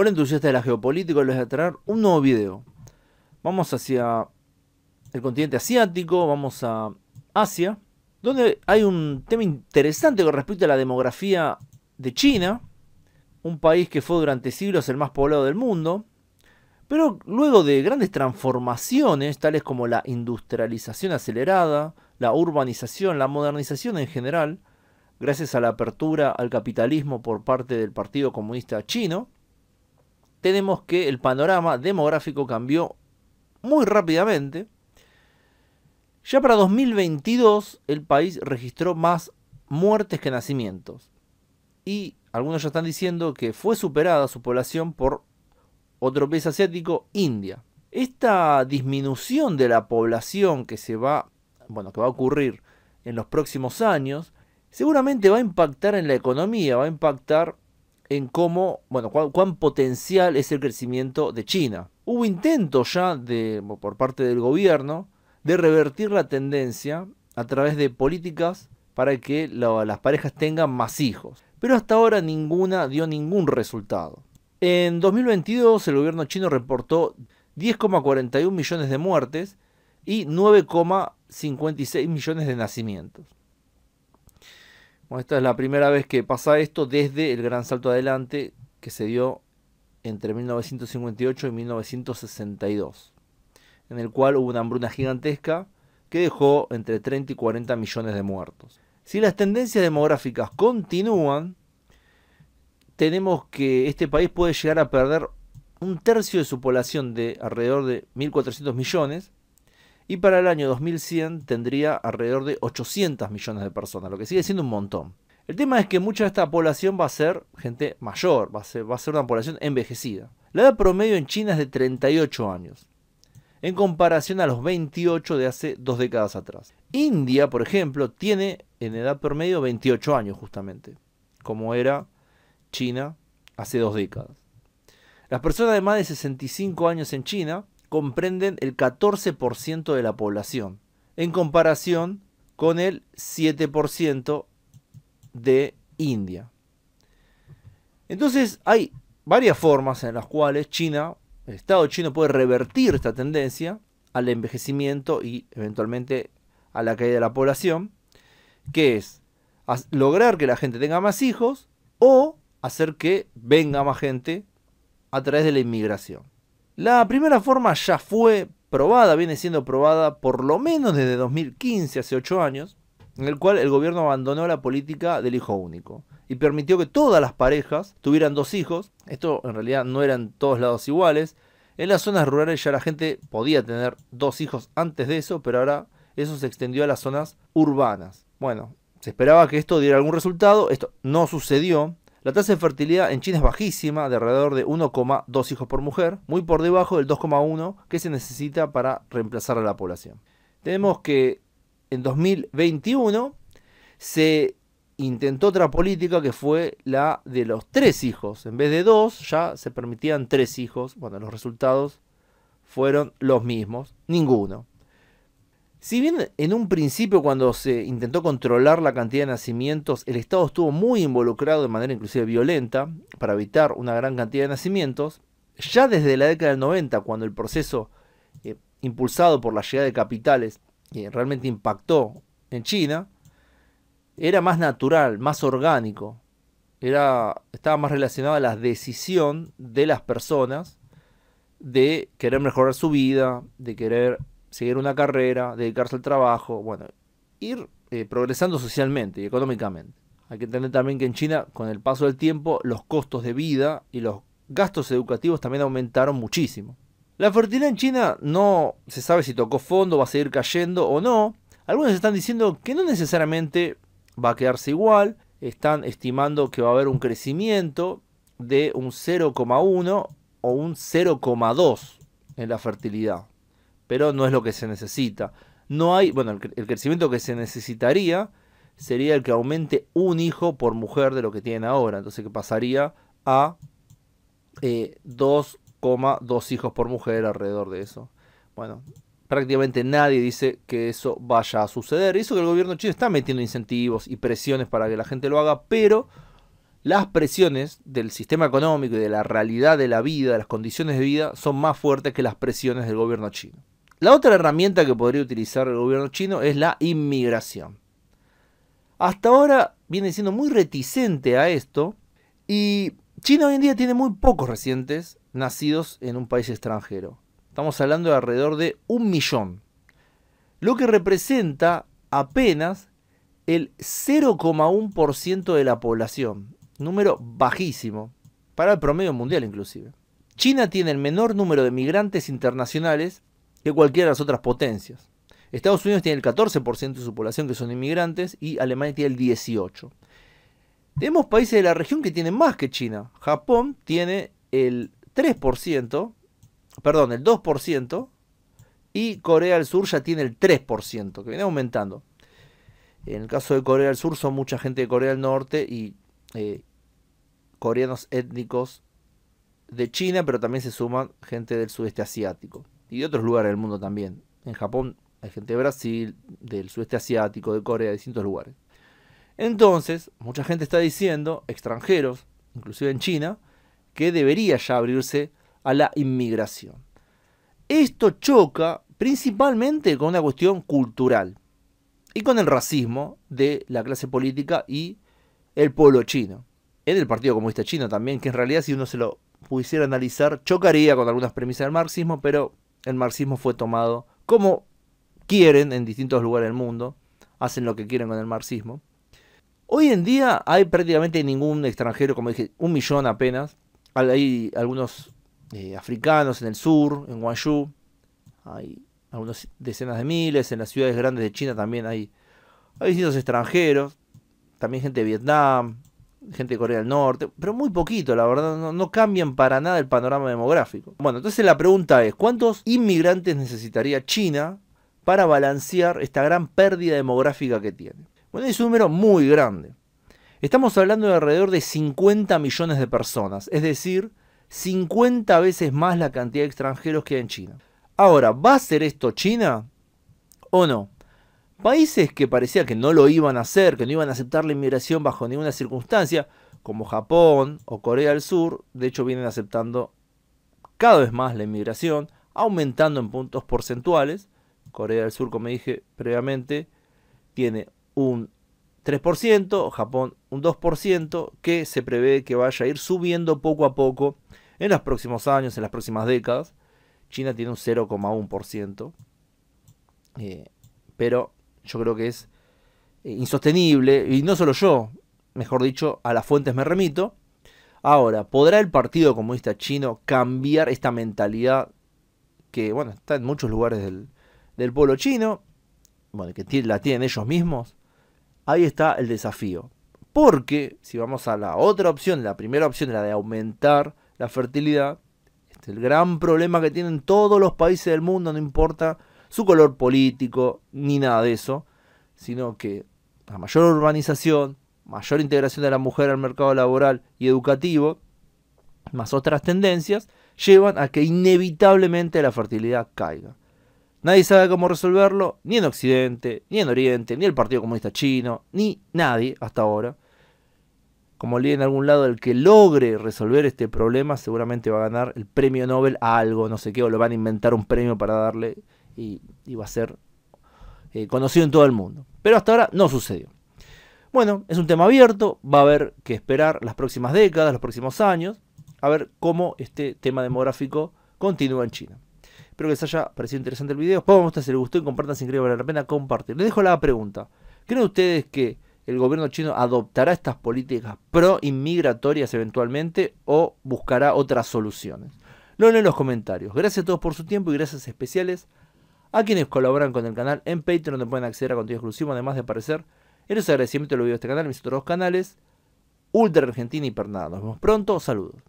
Hola entusiasta de la geopolítica, les voy a traer un nuevo video. Vamos hacia el continente asiático, vamos a Asia, donde hay un tema interesante con respecto a la demografía de China, un país que fue durante siglos el más poblado del mundo, pero luego de grandes transformaciones, tales como la industrialización acelerada, la urbanización, la modernización en general, gracias a la apertura al capitalismo por parte del Partido Comunista Chino, tenemos que el panorama demográfico cambió muy rápidamente. Ya para 2022 el país registró más muertes que nacimientos. Y algunos ya están diciendo que fue superada su población por otro país asiático, India. Esta disminución de la población que se va, bueno, que va a ocurrir en los próximos años, seguramente va a impactar en la economía, va a impactar en cómo, bueno, cuán, potencial es el crecimiento de China. Hubo intentos ya de, por parte del gobierno de revertir la tendencia a través de políticas para que las parejas tengan más hijos. Pero hasta ahora ninguna dio ningún resultado. En 2022 el gobierno chino reportó 10,41 millones de muertes y 9,56 millones de nacimientos. Bueno, esta es la primera vez que pasa esto desde el gran salto adelante que se dio entre 1958 y 1962, en el cual hubo una hambruna gigantesca que dejó entre 30 y 40 millones de muertos. Si las tendencias demográficas continúan, tenemos que este país puede llegar a perder un tercio de su población de alrededor de 1.400 millones y para el año 2100 tendría alrededor de 800 millones de personas, lo que sigue siendo un montón. El tema es que mucha de esta población va a ser gente mayor, va a ser, va a ser una población envejecida. La edad promedio en China es de 38 años, en comparación a los 28 de hace dos décadas atrás. India, por ejemplo, tiene en edad promedio 28 años justamente, como era China hace dos décadas. Las personas de más de 65 años en China comprenden el 14% de la población, en comparación con el 7% de India. Entonces hay varias formas en las cuales China, el Estado chino puede revertir esta tendencia al envejecimiento y eventualmente a la caída de la población, que es lograr que la gente tenga más hijos o hacer que venga más gente a través de la inmigración. La primera forma ya fue probada, viene siendo probada por lo menos desde 2015, hace 8 años, en el cual el gobierno abandonó la política del hijo único y permitió que todas las parejas tuvieran dos hijos. Esto en realidad no eran todos lados iguales. En las zonas rurales ya la gente podía tener dos hijos antes de eso, pero ahora eso se extendió a las zonas urbanas. Bueno, se esperaba que esto diera algún resultado, esto no sucedió. La tasa de fertilidad en China es bajísima, de alrededor de 1,2 hijos por mujer, muy por debajo del 2,1 que se necesita para reemplazar a la población. Tenemos que en 2021 se intentó otra política que fue la de los tres hijos. En vez de dos, ya se permitían tres hijos. Bueno, los resultados fueron los mismos, ninguno. Si bien en un principio cuando se intentó controlar la cantidad de nacimientos, el Estado estuvo muy involucrado de manera inclusive violenta para evitar una gran cantidad de nacimientos, ya desde la década del 90, cuando el proceso eh, impulsado por la llegada de capitales eh, realmente impactó en China, era más natural, más orgánico, era, estaba más relacionado a la decisión de las personas de querer mejorar su vida, de querer seguir una carrera, dedicarse al trabajo, bueno, ir eh, progresando socialmente y económicamente. Hay que entender también que en China, con el paso del tiempo, los costos de vida y los gastos educativos también aumentaron muchísimo. La fertilidad en China no se sabe si tocó fondo, va a seguir cayendo o no. Algunos están diciendo que no necesariamente va a quedarse igual, están estimando que va a haber un crecimiento de un 0,1 o un 0,2 en la fertilidad pero no es lo que se necesita. No hay, bueno, el, crecimiento que se necesitaría sería el que aumente un hijo por mujer de lo que tienen ahora. Entonces que pasaría a 2,2 eh, hijos por mujer alrededor de eso. Bueno, prácticamente nadie dice que eso vaya a suceder. Y eso que el gobierno chino está metiendo incentivos y presiones para que la gente lo haga, pero las presiones del sistema económico y de la realidad de la vida, de las condiciones de vida, son más fuertes que las presiones del gobierno chino. La otra herramienta que podría utilizar el gobierno chino es la inmigración. Hasta ahora viene siendo muy reticente a esto y China hoy en día tiene muy pocos residentes nacidos en un país extranjero. Estamos hablando de alrededor de un millón, lo que representa apenas el 0,1% de la población, número bajísimo, para el promedio mundial inclusive. China tiene el menor número de migrantes internacionales cualquiera de las otras potencias. Estados Unidos tiene el 14% de su población que son inmigrantes y Alemania tiene el 18%. Tenemos países de la región que tienen más que China. Japón tiene el 3%, perdón, el 2%, y Corea del Sur ya tiene el 3%, que viene aumentando. En el caso de Corea del Sur son mucha gente de Corea del Norte y eh, coreanos étnicos de China, pero también se suman gente del sudeste asiático y de otros lugares del mundo también. En Japón hay gente de Brasil, del sudeste asiático, de Corea, de distintos lugares. Entonces, mucha gente está diciendo, extranjeros, inclusive en China, que debería ya abrirse a la inmigración. Esto choca principalmente con una cuestión cultural y con el racismo de la clase política y el pueblo chino. En el Partido Comunista Chino también, que en realidad si uno se lo pudiera analizar, chocaría con algunas premisas del marxismo, pero el marxismo fue tomado como quieren en distintos lugares del mundo, hacen lo que quieren con el marxismo. Hoy en día hay prácticamente ningún extranjero, como dije, un millón apenas. Hay algunos eh, africanos en el sur, en Guangzhou, hay algunas decenas de miles, en las ciudades grandes de China también hay, hay distintos extranjeros, también gente de Vietnam, gente de Corea del Norte, pero muy poquito, la verdad, no, cambian para nada el panorama demográfico. Bueno, entonces la pregunta es, ¿cuántos inmigrantes necesitaría China para balancear esta gran pérdida demográfica que tiene? Bueno, es un número muy grande. Estamos hablando de alrededor de 50 millones de personas, es decir, 50 veces más la cantidad de extranjeros que hay en China. Ahora, ¿va a ser esto China o no? Países que parecía que no lo iban a hacer, que no iban a aceptar la inmigración bajo ninguna circunstancia, como Japón o Corea del Sur, de hecho vienen aceptando cada vez más la inmigración, aumentando en puntos porcentuales. Corea del Sur, como dije previamente, tiene un 3%, Japón un 2%, que se prevé que vaya a ir subiendo poco a poco en los próximos años, en las próximas décadas. China tiene un 0,1%. Eh, pero yo creo que es eh, insostenible, y no solo yo, mejor dicho, a las fuentes me remito. Ahora, ¿podrá el Partido Comunista Chino cambiar esta mentalidad que, bueno, está en muchos lugares del, del pueblo chino, bueno, que la tienen ellos mismos? Ahí está el desafío. Porque si vamos a la otra opción, la primera opción, la de aumentar la fertilidad, este, el gran problema que tienen todos los países del mundo, no importa su color político, ni nada de eso, sino que la mayor urbanización, mayor integración de la mujer al mercado laboral y educativo, más otras tendencias, llevan a que inevitablemente la fertilidad caiga. Nadie sabe cómo resolverlo, ni en Occidente, ni en Oriente, ni el Partido Comunista Chino, ni nadie hasta ahora. Como leí en algún lado, el que logre resolver este problema seguramente va a ganar el premio Nobel a algo, no sé qué, o le van a inventar un premio para darle y va a ser eh, conocido en todo el mundo. Pero hasta ahora no sucedió. Bueno, es un tema abierto, va a haber que esperar las próximas décadas, los próximos años, a ver cómo este tema demográfico continúa en China. Espero que les haya parecido interesante el video. Pongan mostrar si les gustó y compartan si creen que vale la pena compartir. Les dejo la pregunta. ¿Creen ustedes que el gobierno chino adoptará estas políticas pro-inmigratorias eventualmente o buscará otras soluciones? Lo en los comentarios. Gracias a todos por su tiempo y gracias especiales a quienes colaboran con el canal en Patreon, donde pueden acceder a contenido exclusivo, además de aparecer en los agradecimientos de los videos de este canal, mis otros dos canales, Ultra Argentina y Pernada. Nos vemos pronto, saludos.